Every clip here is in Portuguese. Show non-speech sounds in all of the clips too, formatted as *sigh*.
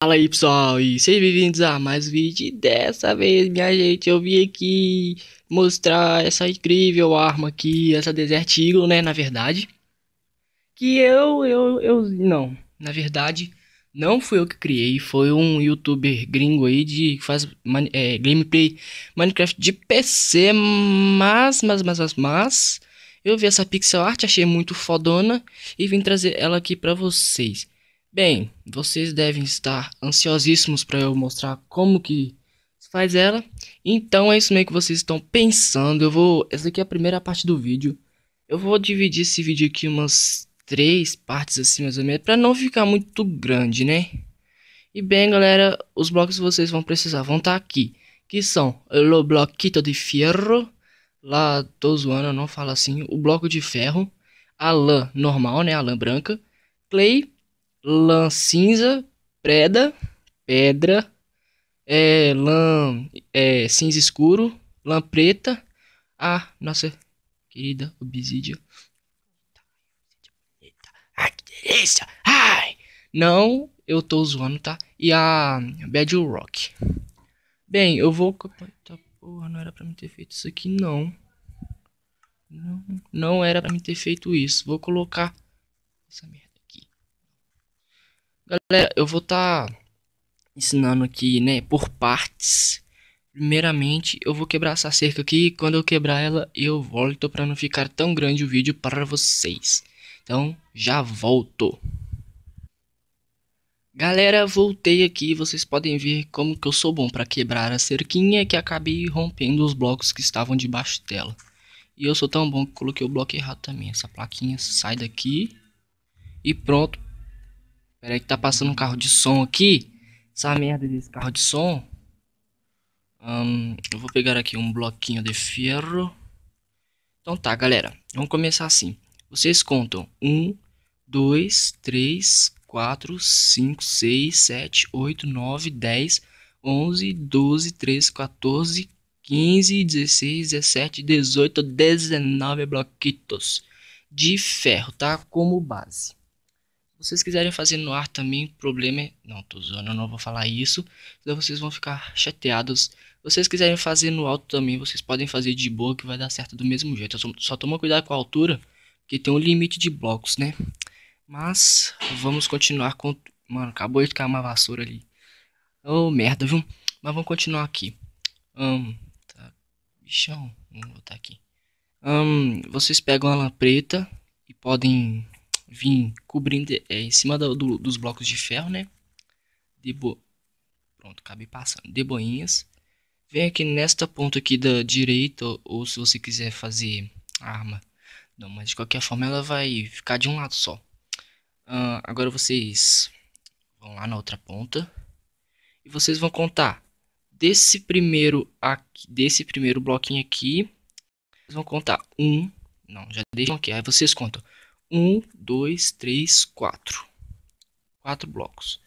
Fala aí pessoal, e sejam bem-vindos a mais um vídeo. dessa vez, minha gente, eu vim aqui mostrar essa incrível arma aqui, essa Desert Eagle, né? Na verdade, que eu, eu, eu, não, na verdade, não fui eu que criei, foi um youtuber gringo aí de que faz é, gameplay Minecraft de PC, mas, mas, mas, mas, mas, eu vi essa pixel art, achei muito fodona e vim trazer ela aqui pra vocês. Bem, vocês devem estar ansiosíssimos para eu mostrar como que faz ela. Então é isso mesmo que vocês estão pensando. Eu vou, essa aqui é a primeira parte do vídeo. Eu vou dividir esse vídeo aqui umas três partes assim mais ou menos, para não ficar muito grande, né? E bem, galera, os blocos que vocês vão precisar vão estar tá aqui, que são o bloquito de ferro, lá tô zoando, não fala assim, o bloco de ferro, a lã normal, né, a lã branca, clay lã cinza, preda, pedra, é, lã é, cinza escuro, lã preta, a ah, nossa querida obsidian. Ah, que delícia! Ai! Não, eu tô zoando, tá? E a Bad Rock. Bem, eu vou... Eita porra, não era pra me ter feito isso aqui, não. Não, não era pra me ter feito isso. Vou colocar essa merda. Galera, eu vou estar tá ensinando aqui, né, por partes. Primeiramente, eu vou quebrar essa cerca aqui. Quando eu quebrar ela, eu volto para não ficar tão grande o vídeo para vocês. Então, já volto. Galera, voltei aqui. Vocês podem ver como que eu sou bom para quebrar a cerquinha que acabei rompendo os blocos que estavam debaixo dela. E eu sou tão bom que coloquei o bloco errado também. Essa plaquinha sai daqui. E pronto, Peraí que tá passando um carro de som aqui. Essa merda desse carro de som. Hum, eu vou pegar aqui um bloquinho de ferro. Então tá, galera. Vamos começar assim. Vocês contam 1, 2, 3, 4, 5, 6, 7, 8, 9, 10, 11, 12, 13, 14, 15, 16, 17, 18, 19 bloquitos de ferro, tá? Como base vocês quiserem fazer no ar também, problema é... Não, tô zoando, eu não vou falar isso, senão vocês vão ficar chateados. Vocês quiserem fazer no alto também, vocês podem fazer de boa que vai dar certo do mesmo jeito. Só, só toma cuidado com a altura, que tem um limite de blocos, né? Mas, vamos continuar com... Mano, acabou de cair uma vassoura ali. Ô, oh, merda, viu? Mas vamos continuar aqui. tá... Bichão, vamos voltar aqui. vocês pegam a lã preta e podem vim cobrindo é, em cima do, do, dos blocos de ferro, né? De bo... Pronto, acabei passando. De boinhas. Vem aqui nesta ponta aqui da direita, ou, se você quiser fazer arma. Não, mas de qualquer forma ela vai ficar de um lado só. Uh, agora vocês vão lá na outra ponta. E vocês vão contar desse primeiro aqui, desse primeiro bloquinho aqui. Vocês vão contar um. Não, já deixam aqui. Aí vocês contam um, dois, três, quatro. Quatro blocos.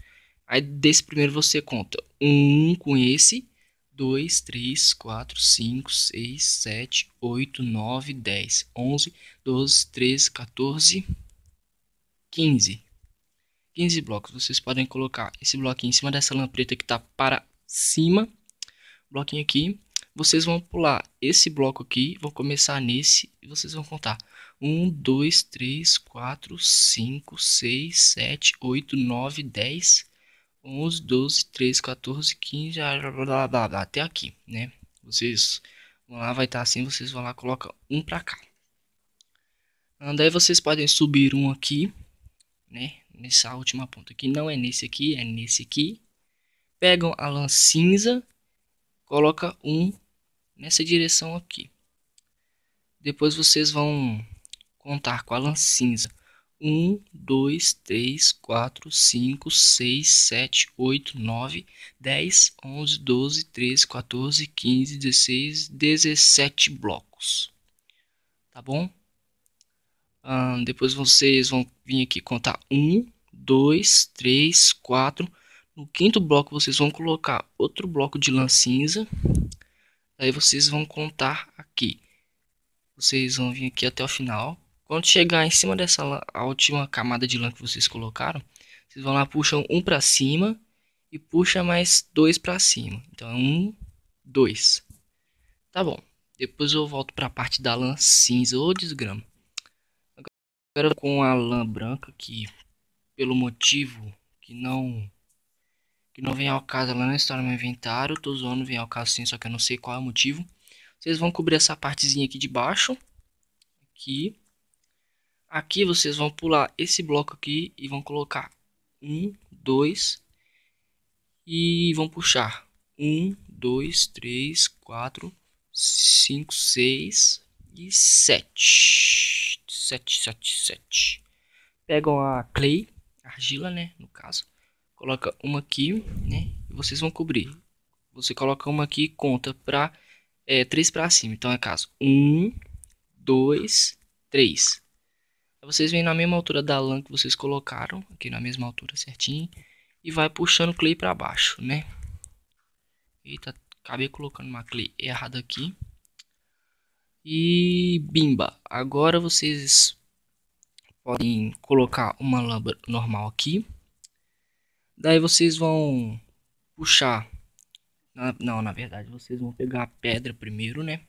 Aí desse primeiro você conta um com esse, dois, três, quatro, cinco, seis, sete, oito, nove, dez, onze, doze, treze, 14, 15. 15 blocos. Vocês podem colocar esse bloquinho em cima dessa lã preta que está para cima. Bloquinho aqui. Vocês vão pular esse bloco aqui, vão começar nesse e vocês vão contar 1, 2, 3, 4, 5, 6, 7, 8, 9, 10, 11, 12, 13, 14, 15, blá, blá, blá, até aqui, né? Vocês vão lá, vai estar tá assim, vocês vão lá, coloca um pra cá. Daí vocês podem subir um aqui, né? Nessa última ponta aqui, não é nesse aqui, é nesse aqui. Pegam a lã cinza, coloca um nessa direção aqui. Depois vocês vão contar com a lã cinza. 1, 2, 3, 4, 5, 6, 7, 8, 9, 10, 11, 12, 13, 14, 15, 16, 17 blocos. Tá bom? Hum, depois vocês vão vir aqui contar 1, 2, 3, 4. No quinto bloco vocês vão colocar outro bloco de lã cinza. Aí vocês vão contar aqui. Vocês vão vir aqui até o final quando chegar em cima dessa a última camada de lã que vocês colocaram, vocês vão lá, puxam um para cima e puxa mais dois para cima. Então é um, dois. Tá bom. Depois eu volto para a parte da lã cinza ou desgrama. Agora com a lã branca que pelo motivo que não que não vem ao caso lá na é história no meu inventário, tô zoando, vem ao caso sim, só que eu não sei qual é o motivo. Vocês vão cobrir essa partezinha aqui de baixo, aqui, Aqui vocês vão pular esse bloco aqui e vão colocar um, dois e vão puxar um, dois, três, quatro, cinco, seis e sete, sete, sete, sete. Pegam a clay, argila, né, no caso. Coloca uma aqui, né, e vocês vão cobrir. Você coloca uma aqui e conta para é, três para cima. Então é caso um, dois, três vocês vêm na mesma altura da lã que vocês colocaram, aqui na mesma altura certinho, e vai puxando o clay para baixo, né? Eita, acabei colocando uma clay errada aqui. E bimba, agora vocês podem colocar uma lã normal aqui. Daí vocês vão puxar, não, na verdade, vocês vão pegar a pedra primeiro, né?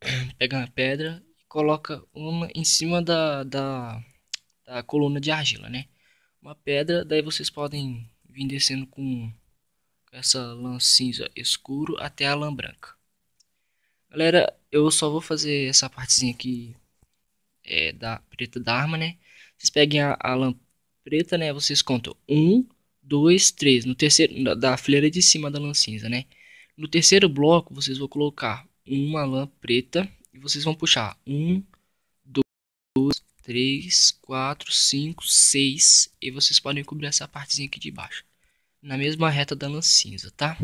*clears throat* Pegar a pedra coloca uma em cima da, da, da coluna de argila, né? Uma pedra, daí vocês podem vir descendo com essa lã cinza escuro até a lã branca. Galera, eu só vou fazer essa partezinha aqui é, da preta da arma, né? Vocês peguem a, a lã preta, né? Vocês contam um, dois, três. No terceiro, da, da fileira de cima da lã cinza, né? No terceiro bloco, vocês vão colocar uma lã preta e vocês vão puxar um dois três quatro cinco seis E vocês podem cobrir essa partezinha aqui de baixo. Na mesma reta da lancinza, tá?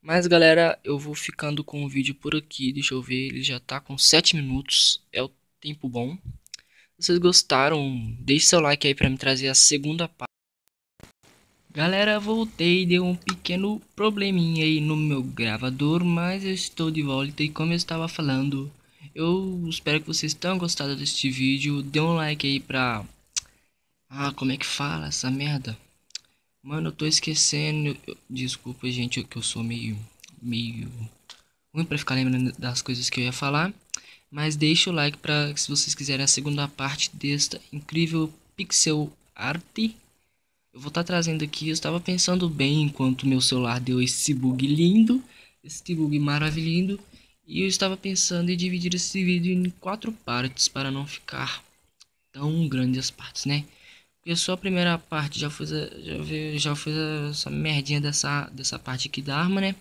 Mas galera, eu vou ficando com o vídeo por aqui. Deixa eu ver, ele já tá com 7 minutos. É o tempo bom. Se vocês gostaram, deixe seu like aí para me trazer a segunda parte. Galera, voltei, deu um pequeno probleminha aí no meu gravador, mas eu estou de volta e como eu estava falando, eu espero que vocês tenham gostado deste vídeo, dê um like aí pra... Ah, como é que fala essa merda? Mano, eu tô esquecendo, eu... desculpa gente, que eu sou meio, meio ruim pra ficar lembrando das coisas que eu ia falar, mas deixa o like pra se vocês quiserem a segunda parte desta incrível pixel arte eu vou estar tá trazendo aqui, eu estava pensando bem enquanto meu celular deu esse bug lindo, esse bug maravilhoso, e eu estava pensando em dividir esse vídeo em quatro partes para não ficar tão grandes as partes, né? Porque só a primeira parte já fez, já, já fez essa merdinha dessa, dessa parte aqui da arma, né?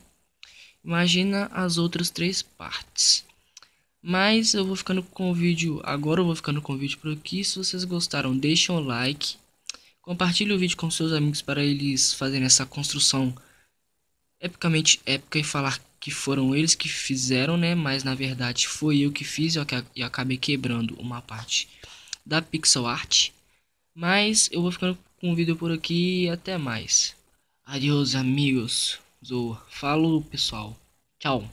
Imagina as outras três partes. Mas eu vou ficando com o vídeo, agora eu vou ficando com o vídeo por aqui. Se vocês gostaram, deixem um like. Compartilhe o vídeo com seus amigos para eles fazerem essa construção epicamente épica e falar que foram eles que fizeram, né? Mas na verdade foi eu que fiz e acabei quebrando uma parte da pixel art. Mas eu vou ficando com o vídeo por aqui e até mais. Adeus amigos. Zoa. Falo, pessoal. Tchau.